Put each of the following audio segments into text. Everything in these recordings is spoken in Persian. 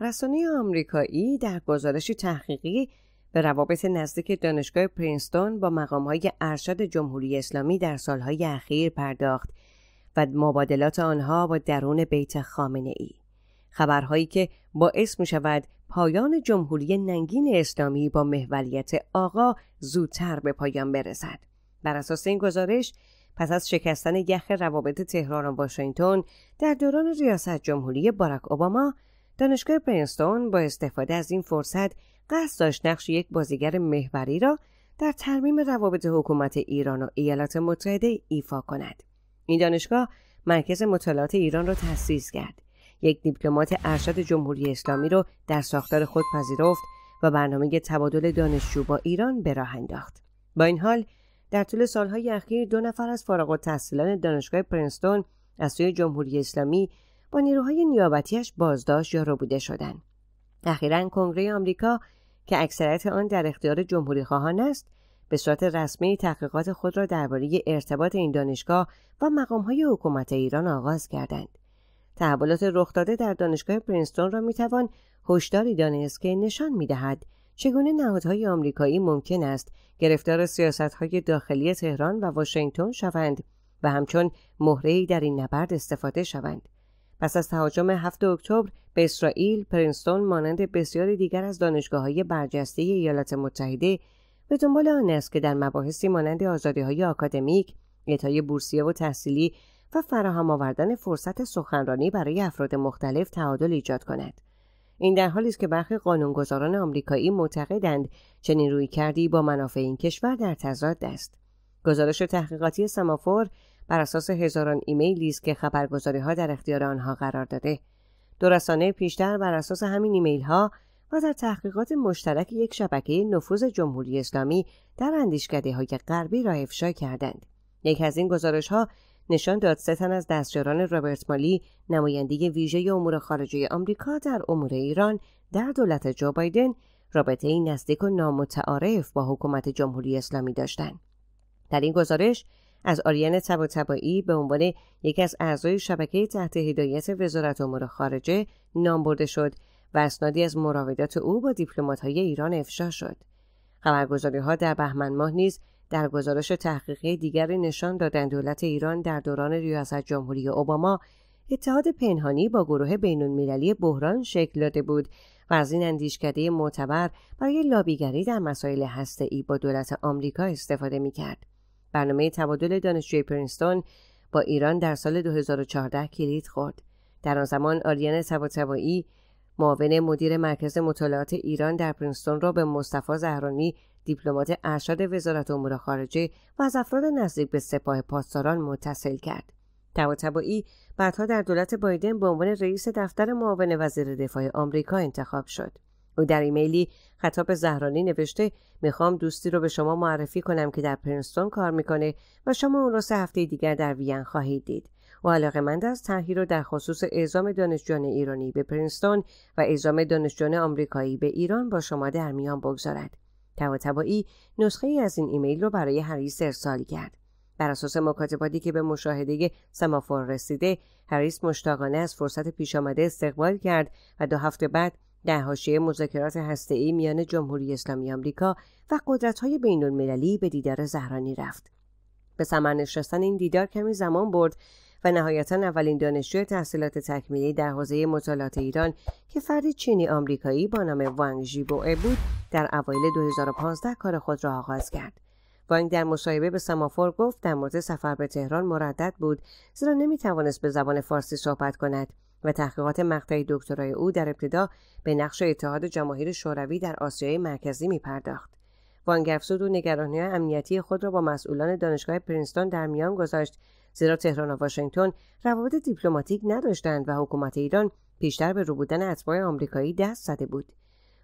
رسانه آمریکایی در گزارش تحقیقی به روابط نزدیک دانشگاه پرینستون با های ارشد جمهوری اسلامی در سالهای اخیر پرداخت و مبادلات آنها با درون بیت خامنه ای. خبرهایی که باعث می شود پایان جمهوری ننگین اسلامی با محولیت آقا زودتر به پایان برسد. بر اساس این گزارش پس از شکستن یخ روابط تهران و واشنگتن در دوران ریاست جمهوری باراک اوباما دانشگاه پرینستون با استفاده از این فرصت قصد داشت نقش یک بازیگر محوری را در ترمیم روابط حکومت ایران و ایالات متحده ایفا کند این دانشگاه مرکز مطالعات ایران را تأسیس کرد یک دیپلمات ارشد جمهوری اسلامی را در ساختار خود پذیرفت و برنامه تبادل دانشجو با ایران به راه انداخت با این حال در طول سالهای اخیر دو نفر از فارغ التحصیلان دانشگاه پرینستون از سوی جمهوری اسلامی با نیروهای نیابتیش بازداشت یا ربوده شدند اخیرا کنگره آمریکا که اکثریت آن در اختیار جمهوری خواهان است به صورت رسمی تحقیقات خود را درباره ارتباط این دانشگاه و مقامهای حکومت ایران آغاز کردند تحولات رخ داده در دانشگاه پرینستون را میتوان هشداری دانست که نشان میدهد چگونه نهادهای آمریکایی ممکن است گرفتار سیاستهای داخلی تهران و واشنگتن شوند و همچون مهرهای در این نبرد استفاده شوند پس از تهاجم 7 اکتبر به اسرائیل، پرینستون مانند بسیاری دیگر از های برجسته ایالات متحده به دنبال آن است که در مباحثی مانند های آکادمیک، اعطای بورسیه و تحصیلی و فراهم آوردن فرصت سخنرانی برای افراد مختلف تعادل ایجاد کند. این در حالی است که برخی قانونگذاران آمریکایی معتقدند چنین رویکردی با منافع این کشور در تضاد است. گزارش تحقیقاتی سمافور بر اساس هزاران ایمیلی است که خبرگزاری ها در اختیار آنها قرار داده دو رسانه پیشتر بر اساس همین ایمیل ها و در تحقیقات مشترک یک شبکه نفوذ جمهوری اسلامی در اندیشکده های غربی را افشا کردند یک از این گزارش ها نشان داد سه از دستیاران رابرت مالی نماینده ویژه امور خارجه آمریکا در امور ایران در دولت جو بایدن رابطه نزدیک و نامتعارف با حکومت جمهوری اسلامی داشتند در این گزارش از آریان تبا به عنوان یکی از اعضای شبکه تحت هدایت وزارت امور خارجه نام برده شد و اسنادی از مراودات او با دیپلومات های ایران افشا شد. خبرگزاری ها در بهمن ماه نیز در گزارش تحقیقی دیگری نشان دادند دولت ایران در دوران ریاست جمهوری اوباما اتحاد پنهانی با گروه بینون المللی بحران شکل داده بود و از این اندیشکده معتبر برای لابیگری در مسائل هسته ای با دولت آمریکا استفاده می کرد. برنامه تبادل دانشجوی پرینستون با ایران در سال 2014 کلید خورد. در آن زمان آریان تباتبایی معاون مدیر مرکز مطالعات ایران در پرینستون را به مصطفی زهرانی دیپلمات ارشد وزارت امور خارجه و از افراد نزدیک به سپاه پاسداران متصل کرد. تواتبایی بعدها در دولت بایدن به عنوان رئیس دفتر معاون وزیر دفاع آمریکا انتخاب شد. او در ایمیلی خطاب زهرانی نوشته میخوام دوستی رو به شما معرفی کنم که در پرینستون کار میکنه و شما اون را سه هفته دیگر در وین خواهید دید و علاقه مند از رو در خصوص اعزام دانشجویان ایرانی به پرینستون و اعزام دانشجویان آمریکایی به ایران با شما در میان بگذارد تواتبایی نسخه ای از این ایمیل رو برای هریس ارسال کرد بر اساس مکاتباتی که به مشاهده سمافور رسیده هریس مشتاقانه از فرصت پیش آمده استقبال کرد و دو هفته بعد در حاشیه مذاکرات هسته‌ای میان جمهوری اسلامی آمریکا و قدرت‌های بین‌المللی به دیدار زهرانی رفت. به ثمر نشستن این دیدار کمی زمان برد و نهایتا اولین دانشجوی تحصیلات تکمیلی در حوزه مطالعات ایران که فردی چینی آمریکایی با نام وانگ ژیبوئه بود در اوایل 2015 کار خود را آغاز کرد وانگ در مصاحبه به سمافور گفت در مورد سفر به تهران مردد بود زیرا نمیتوانست به زبان فارسی صحبت کند و تحقیقات مقطع دکترای او در ابتدا به نقش اتحاد جماهیر شوروی در آسیای مرکزی می پرداخت. وانگفسود و نگرانی امنیتی خود را با مسئولان دانشگاه پرینستون در میان گذاشت زیرا تهران و واشنگتن روابط دیپلماتیک نداشتند و حکومت ایران بیشتر به روبودن اتباع آمریکایی دست زده بود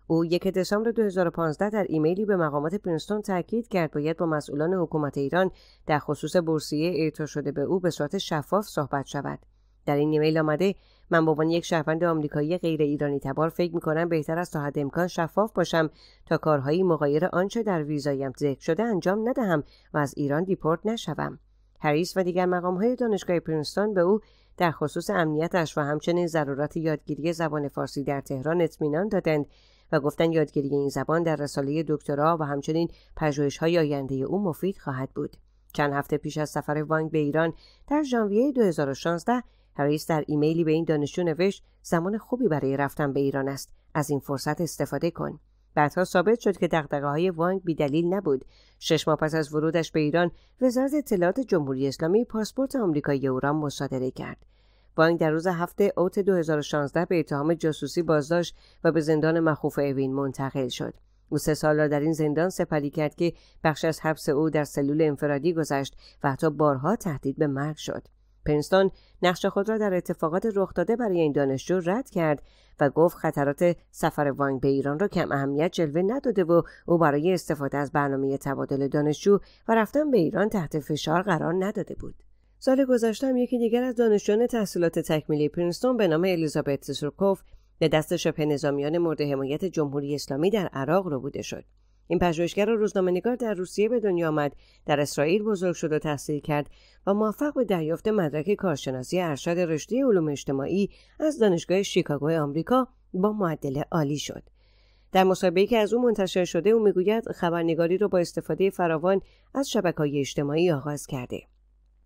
او یک دسامبر 2015 در ایمیلی به مقامات پرینستون تاکید کرد باید با مسئولان حکومت ایران در خصوص بورسیه اعطا شده به او به صورت شفاف صحبت شود در این ایمیل آمده من به عنوان یک شهروند آمریکایی غیر ایرانی تبار فکر میکنم بهتر است تا حد امکان شفاف باشم تا کارهایی مغایر آنچه در ویزایم ذکر شده انجام ندهم و از ایران دیپورت نشوم هریس و دیگر مقامهای دانشگاه پرینستون به او در خصوص امنیتش و همچنین ضرورت یادگیری زبان فارسی در تهران اطمینان دادند و گفتن یادگیری این زبان در رساله دکترا و همچنین پژوهش‌های آینده او مفید خواهد بود چند هفته پیش از سفر وانگ به ایران در ژانویه 2016 هریس در ایمیلی به این دانشجو نوشت زمان خوبی برای رفتن به ایران است از این فرصت استفاده کن بعدها ثابت شد که دقدقه های وانگ بیدلیل نبود شش ماه پس از ورودش به ایران وزارت اطلاعات جمهوری اسلامی پاسپورت آمریکایی او را مصادره کرد وانگ در روز هفته اوت 2016 به اتهام جاسوسی بازداشت و به زندان مخوف اوین منتقل شد او سه سال را در این زندان سپری کرد که بخش از حبس او در سلول انفرادی گذشت و حتی بارها تهدید به مرگ شد پرینستون نقش خود را در اتفاقات رخ داده برای این دانشجو رد کرد و گفت خطرات سفر وانگ به ایران را کم اهمیت جلوه نداده و او برای استفاده از برنامه تبادل دانشجو و رفتن به ایران تحت فشار قرار نداده بود. سال گذشته هم یکی دیگر از دانشجویان تحصیلات تکمیلی پرینستون به نام الیزابت سرکوف به دست شبه نظامیان مورد حمایت جمهوری اسلامی در عراق رو بوده شد. این پژوهشگر و روزنامهنگار در روسیه به دنیا آمد در اسرائیل بزرگ شد و تحصیل کرد و موفق به دریافت مدرک کارشناسی ارشد رشته علوم اجتماعی از دانشگاه شیکاگو آمریکا با معدل عالی شد در مصاحبه‌ای که از او منتشر شده او میگوید خبرنگاری را با استفاده فراوان از شبکه‌های اجتماعی آغاز کرده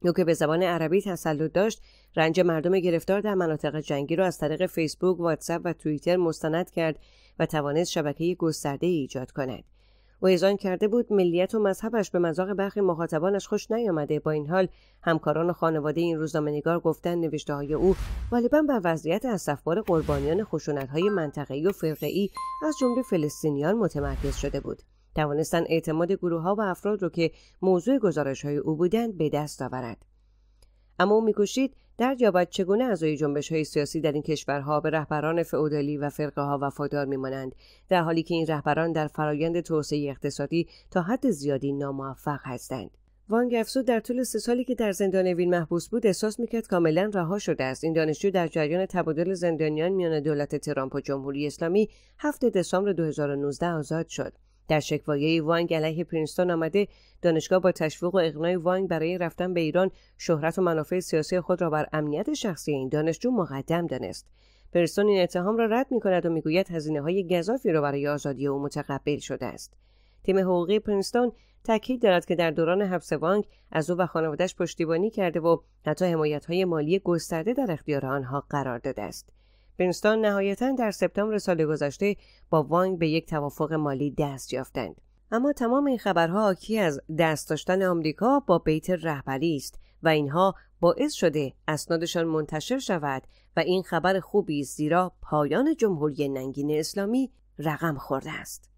او که به زبان عربی تسلط داشت رنج مردم گرفتار در مناطق جنگی را از طریق فیسبوک واتساپ و توییتر مستند کرد و توانست شبکه گسترده ایجاد کند ایزان کرده بود ملیت و مذهبش به مذاق برخی مخاطبانش خوش نیامده با این حال همکاران و خانواده این روزنامه‌نگار گفتن نوشته های او غالبا بر وضعیت اسفبار قربانیان خشونتهای منطقه‌ای و فرقه‌ای از جمله فلسطینیان متمرکز شده بود توانستند اعتماد ها و افراد رو که موضوع گزارش های او بودند به دست آورد اما او میکوشید یابد چگونه اعضای جنبش های سیاسی در این کشورها به رهبران فئودالی و فرقه ها وفادار میمانند در حالی که این رهبران در فرایند توسعه اقتصادی تا حد زیادی ناموفق هستند وانگ افزود در طول سه سالی که در زندان وین محبوس بود احساس میکرد کاملا رها شده است این دانشجو در جریان تبادل زندانیان میان دولت ترامپ و جمهوری اسلامی 7 دسامبر 2019 آزاد شد در شکوایه وانگ علیه پرینستون آمده دانشگاه با تشویق و اقناع وانگ برای رفتن به ایران شهرت و منافع سیاسی خود را بر امنیت شخصی این دانشجو مقدم دانست پرینستون این اتهام را رد می کند و میگوید هزینه های گذافی را برای آزادی او متقبل شده است تیم حقوقی پرینستون تاکید دارد که در دوران حبس وانگ از او و خانوادهش پشتیبانی کرده و حتی حمایت های مالی گسترده در اختیار آنها قرار داده است پرینستون نهایتا در سپتامبر سال گذشته با وانگ به یک توافق مالی دست یافتند اما تمام این خبرها کی از دست داشتن آمریکا با بیت رهبری است و اینها باعث شده اسنادشان منتشر شود و این خبر خوبی است زیرا پایان جمهوری ننگین اسلامی رقم خورده است